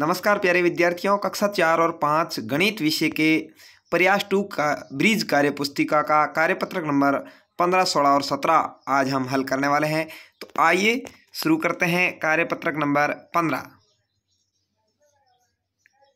नमस्कार प्यारे विद्यार्थियों कक्षा चार और पाँच गणित विषय के प्रयास टू का ब्रिज कार्य पुस्तिका का कार्यपत्रक नंबर पंद्रह सोलह और सत्रह आज हम हल करने वाले हैं तो आइए शुरू करते हैं कार्यपत्रक नंबर पंद्रह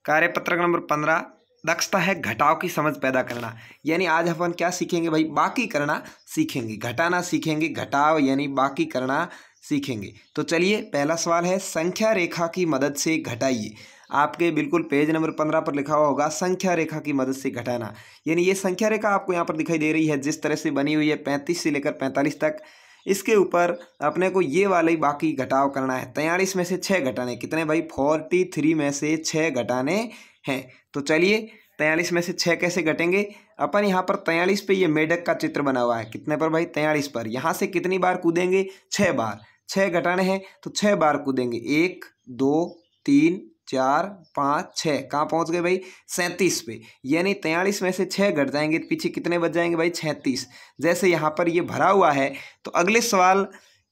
कार्यपत्रक नंबर पंद्रह दक्षता है घटाव की समझ पैदा करना यानी आज अपन क्या सीखेंगे भाई बाकी करना सीखेंगे घटाना सीखेंगे घटाव यानी बाकी करना सीखेंगे तो चलिए पहला सवाल है संख्या रेखा की मदद से घटाइए आपके बिल्कुल पेज नंबर पंद्रह पर लिखा हुआ होगा संख्या रेखा की मदद से घटाना यानी ये संख्या रेखा आपको यहाँ पर दिखाई दे रही है जिस तरह से बनी हुई है पैंतीस से लेकर पैंतालीस तक इसके ऊपर अपने को ये वाले बाकी घटाव करना है तैयारीस में से छः घटाने कितने भाई फोर्टी थ्री में से छः घटाने हैं तो चलिए तैयारीस में से छः कैसे घटेंगे अपन यहाँ पर तैयारीस पे ये मेढक का चित्र बना हुआ है कितने पर भाई तैयारीस पर यहाँ से कितनी बार कूदेंगे छः बार छः घटाने हैं तो छः बार कूदेंगे एक दो तीन चार पाँच छः कहाँ पहुँच गए भाई सैंतीस पे यानी तैंतालीस में से छः घट जाएंगे तो पीछे कितने बच जाएंगे भाई छैंतीस जैसे यहाँ पर ये भरा हुआ है तो अगले सवाल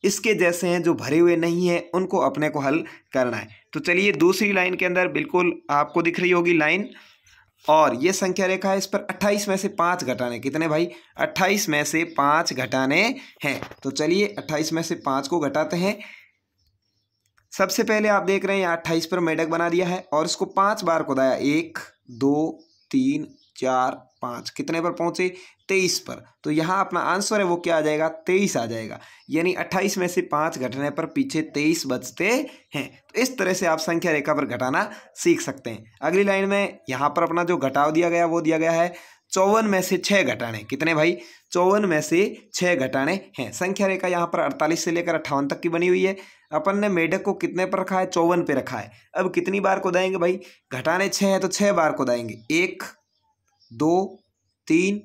इसके जैसे हैं जो भरे हुए नहीं हैं उनको अपने को हल करना है तो चलिए दूसरी लाइन के अंदर बिल्कुल आपको दिख रही होगी लाइन और ये संख्या रेखा है इस पर 28 में से पाँच घटाने कितने भाई 28 में से पाँच घटाने हैं तो चलिए 28 में से पाँच को घटाते हैं सबसे पहले आप देख रहे हैं यहाँ अट्ठाईस पर मेढक बना दिया है और इसको पाँच बार खुदाया एक दो तीन चार पाँच कितने पर पहुंचे तेईस पर तो यहाँ अपना आंसर है वो क्या आ जाएगा तेईस आ जाएगा यानी अट्ठाईस में से पाँच घटने पर पीछे तेईस बचते हैं तो इस तरह से आप संख्या रेखा पर घटाना सीख सकते हैं अगली लाइन में यहाँ पर अपना जो घटाव दिया गया वो दिया गया है चौवन में से छः घटाने कितने भाई चौवन में से छः घटाने हैं संख्या रेखा यहाँ पर अड़तालीस से लेकर अट्ठावन तक की बनी हुई है अपन ने मेढक को कितने पर रखा है चौवन पे रखा है अब कितनी बार को दाएंगे भाई घटाने छः है तो छः बार को दाएंगे एक दो तीन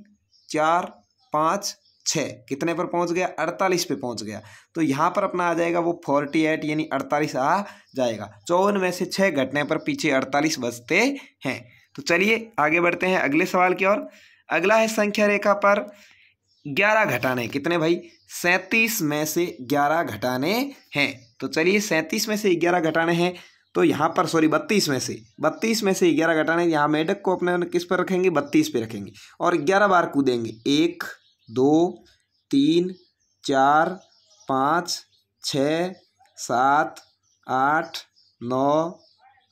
चार पाँच छः कितने पर पहुंच गया अड़तालीस पे पहुंच गया तो यहाँ पर अपना आ जाएगा वो फोर्टी एट यानी अड़तालीस आ जाएगा चौवन में से छः घटने पर पीछे अड़तालीस बचते हैं तो चलिए आगे बढ़ते हैं अगले सवाल की ओर अगला है संख्या रेखा पर ग्यारह घटाने कितने भाई सैंतीस में से ग्यारह घटाने हैं तो चलिए सैंतीस में से ग्यारह घटाने हैं तो यहाँ पर सॉरी बत्तीस में से बत्तीस में से ग्यारह घटाने यहाँ मेढक को अपने किस पर रखेंगे बत्तीस पे रखेंगे और ग्यारह बार कूदेंगे एक दो तीन चार पाँच छ सात आठ नौ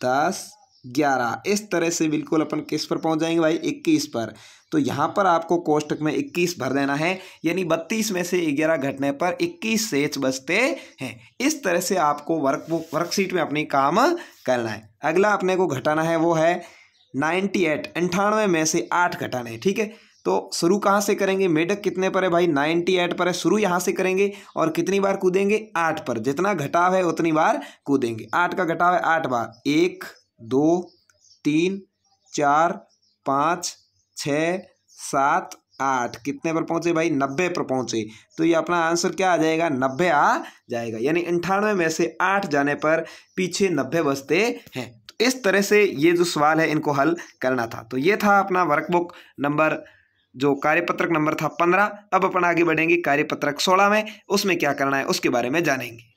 दस ग्यारह इस तरह से बिल्कुल अपन किस पर पहुंच जाएंगे भाई इक्कीस पर तो यहाँ पर आपको कोष्टक में 21 भर देना है यानी 32 में से 11 घटने पर 21 सेच बचते हैं इस तरह से आपको वर्क वर्कशीट में अपनी काम करना है अगला अपने को घटाना है वो है 98 एट अंठानवे में से आठ घटाना है ठीक है तो शुरू कहाँ से करेंगे मेढक कितने पर है भाई नाइन्टी एट पर है शुरू यहाँ से करेंगे और कितनी बार कूदेंगे आठ पर जितना घटाव है उतनी बार कूदेंगे आठ का घटाव है आठ बार एक दो तीन चार पाँच छः सात आठ कितने पर पहुंचे भाई नब्बे पर पहुंचे तो ये अपना आंसर क्या आ जाएगा नब्बे आ जाएगा यानी अंठानवे में से आठ जाने पर पीछे नब्बे बसते हैं तो इस तरह से ये जो सवाल है इनको हल करना था तो ये था अपना वर्कबुक नंबर जो कार्यपत्रक नंबर था पंद्रह अब अपन आगे बढ़ेंगे कार्यपत्रक सोलह में उसमें क्या करना है उसके बारे में जानेंगे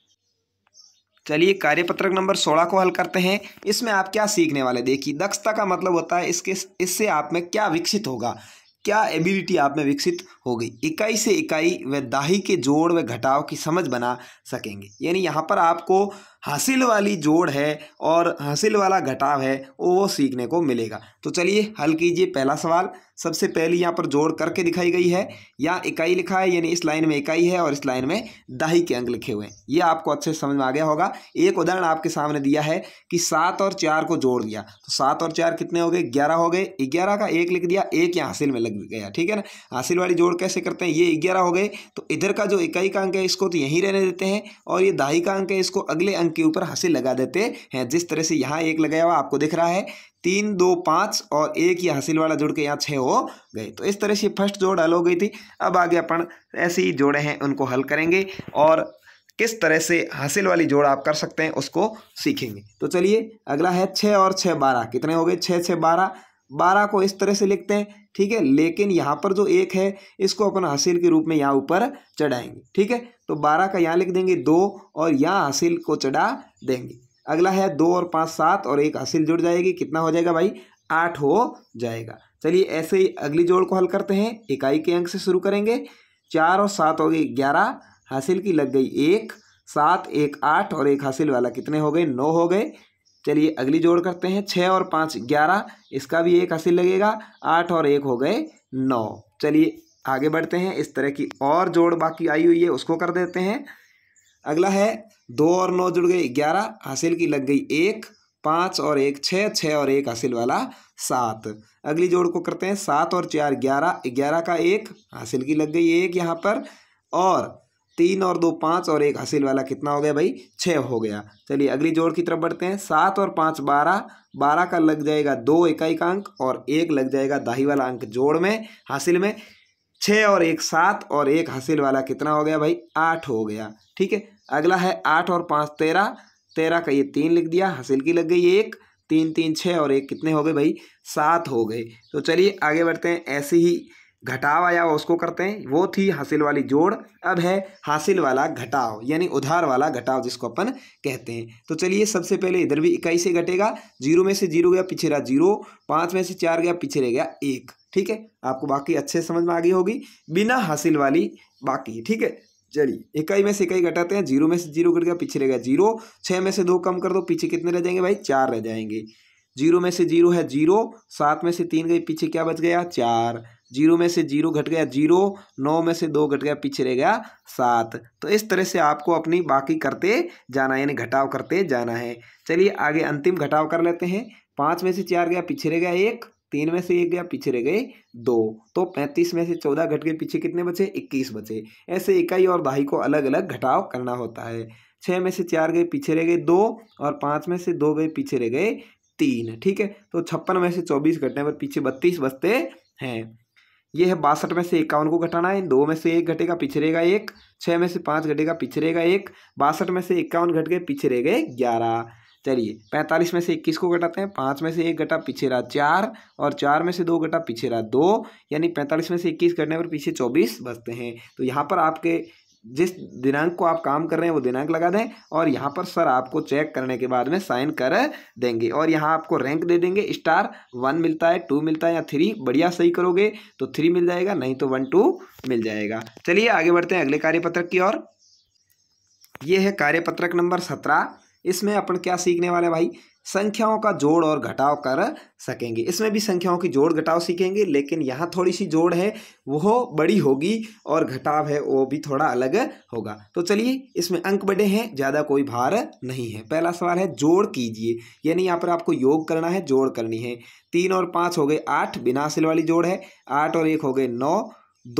चलिए कार्यपत्रक नंबर सोलह को हल करते हैं इसमें आप क्या सीखने वाले देखिए दक्षता का मतलब होता है इसके इससे आप में क्या विकसित होगा क्या एबिलिटी आप में विकसित होगी इकाई से इकाई व दाही के जोड़ व घटाव की समझ बना सकेंगे यानी यहाँ पर आपको हासिल वाली जोड़ है और हासिल वाला घटाव है वो वो सीखने को मिलेगा तो चलिए हल कीजिए पहला सवाल सबसे पहले यहाँ पर जोड़ करके दिखाई गई है या इकाई लिखा है यानी इस लाइन में इकाई है और इस लाइन में दही के अंक लिखे हुए हैं ये आपको अच्छे से समझ में आ गया होगा एक उदाहरण आपके सामने दिया है कि सात और चार को जोड़ दिया तो सात और चार कितने हो गए ग्यारह हो गए ग्यारह का एक लिख दिया एक यहाँ हासिल में लग गया ठीक है ना हासिल वाली जोड़ कैसे करते हैं ये ग्यारह हो गए तो इधर का जो इकाई का अंक है इसको तो यहीं रहने देते हैं और ये दाही का अंक है इसको अगले अंक के ऊपर हंसी लगा देते हैं जिस तरह से यहाँ एक लगाया हुआ आपको दिख रहा है तीन दो पाँच और एक ही हासिल वाला जोड़ के यहाँ छः हो गए तो इस तरह से फर्स्ट जोड़ हल हो गई थी अब आगे अपन ऐसे ही जोड़े हैं उनको हल करेंगे और किस तरह से हासिल वाली जोड़ आप कर सकते हैं उसको सीखेंगे तो चलिए अगला है छः और छः बारह कितने हो गए छः छः बारह बारह को इस तरह से लिखते हैं ठीक है लेकिन यहाँ पर जो एक है इसको अपन हासिल के रूप में यहाँ ऊपर चढ़ाएंगे ठीक है तो बारह का यहाँ लिख देंगे दो और यहाँ हासिल को चढ़ा देंगे अगला है दो और पाँच सात और एक हासिल जुड़ जाएगी कितना हो जाएगा भाई आठ हो जाएगा चलिए ऐसे ही अगली जोड़ को हल करते हैं इकाई के अंक से शुरू करेंगे चार और सात हो गई ग्यारह हासिल की लग गई एक सात एक आठ और एक हासिल वाला कितने हो गए नौ हो गए चलिए अगली जोड़ करते हैं छः और पाँच ग्यारह इसका भी एक हासिल लगेगा आठ और एक हो गए नौ चलिए आगे बढ़ते हैं इस तरह की और जोड़ बाकी आई हुई है उसको कर देते हैं अगला है दो और नौ जुड़ गई ग्यारह हासिल की लग गई एक पाँच और एक छः छः और एक हासिल वाला सात अगली जोड़ को करते हैं सात और चार ग्यारह ग्यारह का एक हासिल की लग गई एक यहाँ पर और तीन और दो पाँच और एक हासिल वाला कितना हो गया भाई छः हो गया चलिए अगली जोड़ की तरफ बढ़ते हैं सात और पाँच बारह बारह का लग जाएगा दो इकाई का अंक और एक लग जाएगा दाही वाला अंक जोड़ में हासिल में छः और एक सात और एक हासिल वाला कितना हो गया भाई आठ हो गया ठीक है अगला है आठ और पाँच तेरह तेरह का ये तीन लिख दिया हासिल की लग गई एक तीन तीन छः और एक कितने हो गए भाई सात हो गए तो चलिए आगे बढ़ते हैं ऐसे ही घटाव आया उसको करते हैं वो थी हासिल वाली जोड़ अब है हासिल वाला घटाव यानी उधार वाला घटाव जिसको अपन कहते हैं तो चलिए सबसे पहले इधर भी इकाई से घटेगा जीरो में से जीरो गया पीछे रहा जीरो पाँच में से चार गया पीछे रह गया एक ठीक है आपको बाकी अच्छे समझ में आ गई होगी बिना हासिल वाली बाकी ठीक है चलिए इकाई में से इकाई घटाते हैं जीरो में से जीरो घट गया पीछे रह गया जीरो छः में से दो कम कर दो पीछे कितने रह जाएंगे भाई चार रह जाएंगे जीरो में से जीरो है जीरो सात में से तीन गई पीछे क्या बच गया चार जीरो में से जीरो घट गया जीरो नौ में से दो घट गया पीछे रह गया सात तो इस तरह से आपको अपनी बाकी करते जाना यानी घटाव करते जाना है चलिए आगे अंतिम घटाव कर लेते हैं पाँच में से चार गया पीछे रह गया एक तीन में से एक गया पीछे रह गए दो तो पैंतीस में से चौदह घट के पीछे कितने बचे इक्कीस बचे ऐसे इकाई और दहाई को अलग अलग घटाव करना होता है छः में से चार गए पीछे रह गए दो और पाँच में से दो गए पीछे रह गए तीन ठीक है तो छप्पन में से चौबीस घटने पर पीछे बत्तीस बचते हैं ये है बासठ में से इक्यावन को घटाना है दो में से एक घटेगा पीछे रहेगा एक छः में से पाँच घटेगा पीछे रहेगा एक बासठ में से इक्यावन घट गए पीछे रह गए ग्यारह चलिए पैंतालीस में से इक्कीस को घटाते हैं पाँच में से एक घटा पीछे रहा चार और चार में से दो घटा पीछे रहा दो यानी पैंतालीस में से इक्कीस घटने पर पीछे चौबीस बचते हैं तो यहाँ पर आपके जिस दिनांक को आप काम कर रहे हैं वो दिनांक लगा दें और यहाँ पर सर आपको चेक करने के बाद में साइन कर देंगे और यहाँ आपको रैंक दे देंगे स्टार वन मिलता है टू मिलता है या थ्री बढ़िया सही करोगे तो थ्री मिल जाएगा नहीं तो वन टू मिल जाएगा चलिए आगे बढ़ते हैं अगले कार्यपत्रक की ओर ये है कार्यपत्रक नंबर सत्रह इसमें अपन क्या सीखने वाले भाई संख्याओं का जोड़ और घटाव कर सकेंगे इसमें भी संख्याओं की जोड़ घटाव सीखेंगे लेकिन यहाँ थोड़ी सी जोड़ है वो बड़ी होगी और घटाव है वो भी थोड़ा अलग होगा तो चलिए इसमें अंक बड़े हैं ज़्यादा कोई भार नहीं है पहला सवाल है जोड़ कीजिए यानी यहाँ पर आपको योग करना है जोड़ करनी है तीन और पाँच हो गए आठ बिना सिल वाली जोड़ है आठ और एक हो गए नौ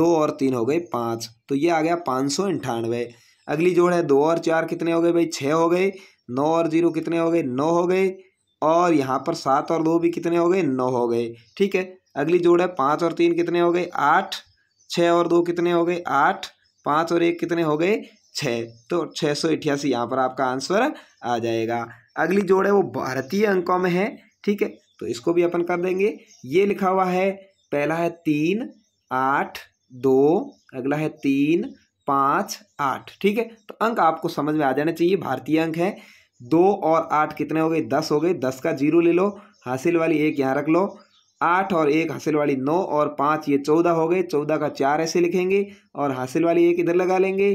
दो और तीन हो गए पाँच तो ये आ गया पाँच सौ अंठानवे अगली जोड़ है दो और चार कितने हो गए भाई छः हो गए नौ और जीरो कितने हो गए नौ हो गए और यहाँ पर सात और दो भी कितने हो गए नौ हो गए ठीक है अगली जोड़ है पाँच और तीन कितने हो गए आठ छः और दो कितने हो गए आठ पाँच और एक कितने हो गए छः तो छः सौ अठासी यहाँ पर आपका आंसर आ जाएगा अगली जोड़ है वो भारतीय अंकों में है ठीक है तो इसको भी अपन कर देंगे ये लिखा हुआ है पहला है तीन आठ दो अगला है तीन पाँच आठ ठीक है तो अंक आपको समझ में आ जाना चाहिए भारतीय अंक है दो और आठ कितने हो गए दस हो गए दस का जीरो ले लो हासिल वाली एक यहाँ रख लो आठ और एक हासिल वाली नौ और पाँच ये चौदह हो गए चौदह का चार ऐसे लिखेंगे और हासिल वाली एक इधर लगा लेंगे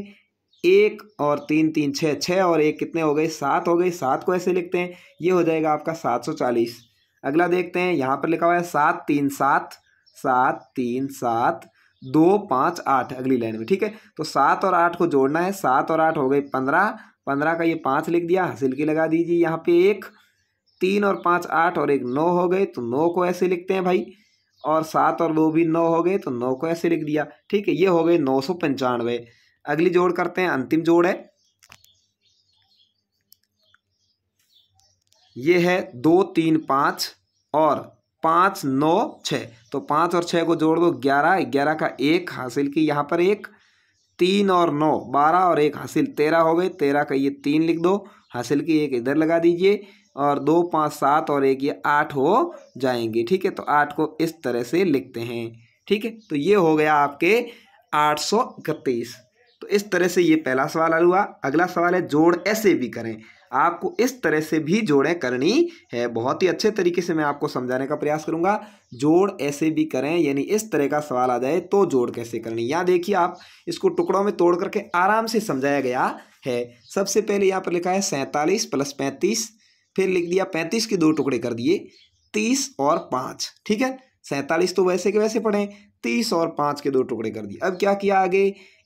एक और तीन तीन छः छः और एक कितने हो गए सात हो गए सात को ऐसे लिखते हैं ये हो जाएगा आपका सात सौ चालीस अगला देखते हैं यहाँ पर लिखा हुआ है सात तीन सात सात तीन सात दो पाँच आठ अगली लाइन में ठीक है तो सात और आठ को जोड़ना है सात और आठ हो गए पंद्रह पंद्रह का ये पाँच लिख दिया हासिल की लगा दीजिए यहाँ पे एक तीन और पाँच आठ और एक नौ हो गए तो नौ को ऐसे लिखते हैं भाई और सात और दो भी नौ हो गए तो नौ को ऐसे लिख दिया ठीक है ये हो गए नौ सौ पंचानवे अगली जोड़ करते हैं अंतिम जोड़ है ये है दो तीन पाँच और पाँच नौ छः तो पाँच और छः को जोड़ दो ग्यारह ग्यारह का एक हासिल की यहाँ पर एक तीन और नौ बारह और एक हासिल तेरह हो गए तेरह का ये तीन लिख दो हासिल की एक इधर लगा दीजिए और दो पाँच सात और एक ये आठ हो जाएंगे ठीक है तो आठ को इस तरह से लिखते हैं ठीक है तो ये हो गया आपके आठ सौ इकतीस तो इस तरह से ये पहला सवाल हुआ अगला सवाल है जोड़ ऐसे भी करें आपको इस तरह से भी जोड़ें करनी है बहुत ही अच्छे तरीके से मैं आपको समझाने का प्रयास करूंगा जोड़ ऐसे भी करें यानी इस तरह का सवाल आ जाए तो जोड़ कैसे करनी यहाँ देखिए आप इसको टुकड़ों में तोड़ करके आराम से समझाया गया है सबसे पहले यहाँ पर लिखा है सैंतालीस प्लस पैंतीस फिर लिख दिया पैंतीस के दो टुकड़े कर दिए तीस और पाँच ठीक है सैंतालीस तो वैसे के वैसे पढ़ें तीस और पाँच के दो टुकड़े कर दिए अब क्या किया आगे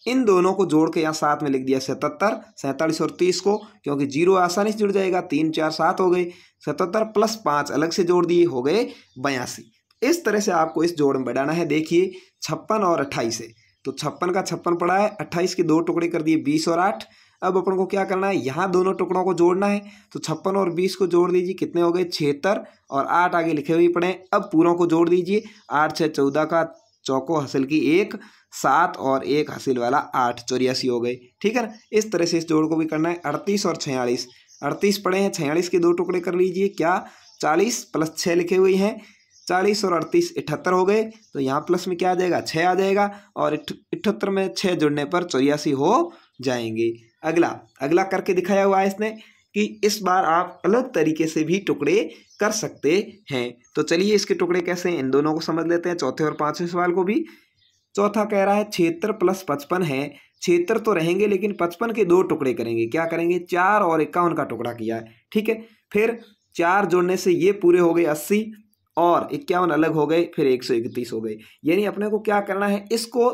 इन दोनों को जोड़ के यहाँ साथ में लिख दिया सतहत्तर सैंतालीस और तीस को क्योंकि जीरो आसानी से जुड़ जाएगा तीन चार सात हो गए सतहत्तर प्लस पाँच अलग से जोड़ दिए हो गए बयासी इस तरह से आपको इस जोड़ में बढ़ाना है देखिए छप्पन और अट्ठाईस है तो छप्पन का छप्पन पड़ा है अट्ठाईस के दो टुकड़े कर दिए बीस और आठ अब अपन को क्या करना है यहाँ दोनों टुकड़ों को जोड़ना है तो छप्पन और बीस को जोड़ दीजिए कितने हो गए छिहत्तर और आठ आगे लिखे हुए पड़े अब पूरों को जोड़ दीजिए आठ छः चौदह का चौको हासिल की एक सात और एक हासिल वाला आठ चौरासी हो गए ठीक है ना इस तरह से इस जोड़ को भी करना है अड़तीस और छियालीस अड़तीस पड़े हैं छियालीस के दो टुकड़े कर लीजिए क्या चालीस प्लस छः लिखे हुए हैं चालीस और अड़तीस इठहत्तर हो गए तो यहाँ प्लस में क्या आ जाएगा छः आ जाएगा और इठहत्तर में छः जुड़ने पर चौरासी हो जाएंगे अगला अगला करके दिखाया हुआ है इसने कि इस बार आप अलग तरीके से भी टुकड़े कर सकते हैं तो चलिए इसके टुकड़े कैसे हैं इन दोनों को समझ लेते हैं चौथे और पाँचवें सवाल को भी चौथा कह रहा है क्षेत्र प्लस पचपन है क्षेत्र तो रहेंगे लेकिन पचपन के दो टुकड़े करेंगे क्या करेंगे चार और इक्यावन का टुकड़ा किया है ठीक है फिर चार जोड़ने से ये पूरे हो गए अस्सी और इक्यावन अलग हो गए फिर एक सौ इकतीस हो गए यानी अपने को क्या करना है इसको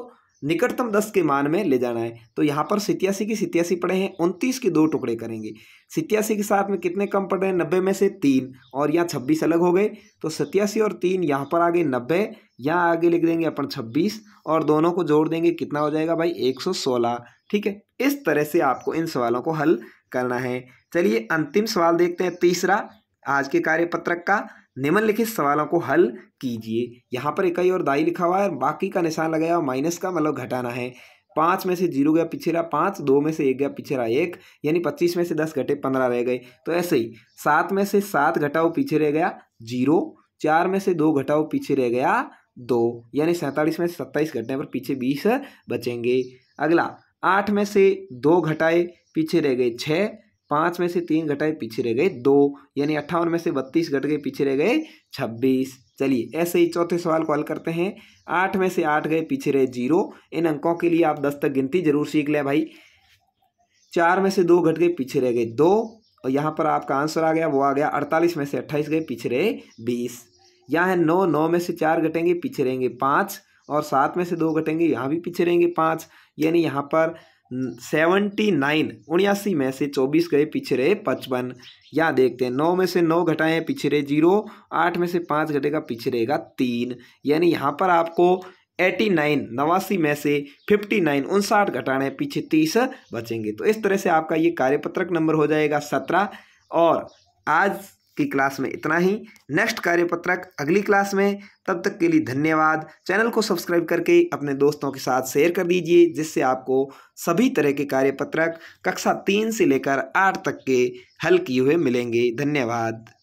निकटतम दस के मान में ले जाना है तो यहाँ पर सितयासी की सितयासी पड़े हैं उनतीस के दो टुकड़े करेंगे सितयासी के साथ में कितने कम पड़ रहे हैं नब्बे में से तीन और यहाँ छब्बीस अलग हो गए तो सत्यासी और तीन यहाँ पर आगे नब्बे यहाँ आगे लिख देंगे अपन छब्बीस और दोनों को जोड़ देंगे कितना हो जाएगा भाई एक सौ सोलह ठीक है इस तरह से आपको इन सवालों को हल करना है चलिए अंतिम सवाल देखते हैं तीसरा आज के कार्यपत्रक का निम्नलिखित सवालों को हल कीजिए यहाँ पर इकाई और दाई लिखा हुआ है बाकी का निशान लगाया हुआ माइनस का मतलब घटाना है पाँच में से जीरो गया पीछे रहा पाँच दो में से एक गया पीछे रहा एक यानी पच्चीस में से दस घटे पंद्रह रह गए तो ऐसे ही सात में से सात घटाओ पीछे रह गया जीरो चार में से दो घटाओ पीछे रह गया दो यानी सैंतालीस में से सत्ताईस घटने पर पीछे बीस बचेंगे अगला आठ में से दो घटाए पीछे रह गए छः पाँच में से तीन घटाए पीछे रह गए दो यानी अट्ठावन में से बत्तीस घट गए पीछे रह गए छब्बीस चलिए ऐसे ही चौथे सवाल को हल करते हैं आठ में से आठ गए पीछे रहे जीरो इन अंकों के लिए आप दस तक गिनती जरूर सीख लें भाई चार में से दो घट गए पीछे रह गए दो और यहाँ पर आपका आंसर आ गया वो आ गया अड़तालीस में से अट्ठाईस गए पीछे रहे बीस यहाँ है नौ नौ में से चार घटेंगे पीछे रहेंगे पाँच और सात में से दो घटेंगे यहाँ भी पीछे रहेंगे पाँच यानी यहाँ पर सेवेंटी नाइन उन्यासी में से चौबीस गए पीछे रहे पचपन यहाँ देखते हैं नौ में से नौ घटाए पीछे रहे जीरो आठ में से पाँच घटेगा पीछे रहेगा तीन यानी यहाँ पर आपको एटी नाइन नवासी में से फिफ्टी नाइन उनसाठ घटाने पीछे तीस बचेंगे तो इस तरह से आपका ये कार्यपत्रक नंबर हो जाएगा सत्रह और आज की क्लास में इतना ही नेक्स्ट कार्यपत्रक अगली क्लास में तब तक के लिए धन्यवाद चैनल को सब्सक्राइब करके अपने दोस्तों के साथ शेयर कर दीजिए जिससे आपको सभी तरह के कार्यपत्रक कक्षा तीन से लेकर आठ तक के हल किए हुए मिलेंगे धन्यवाद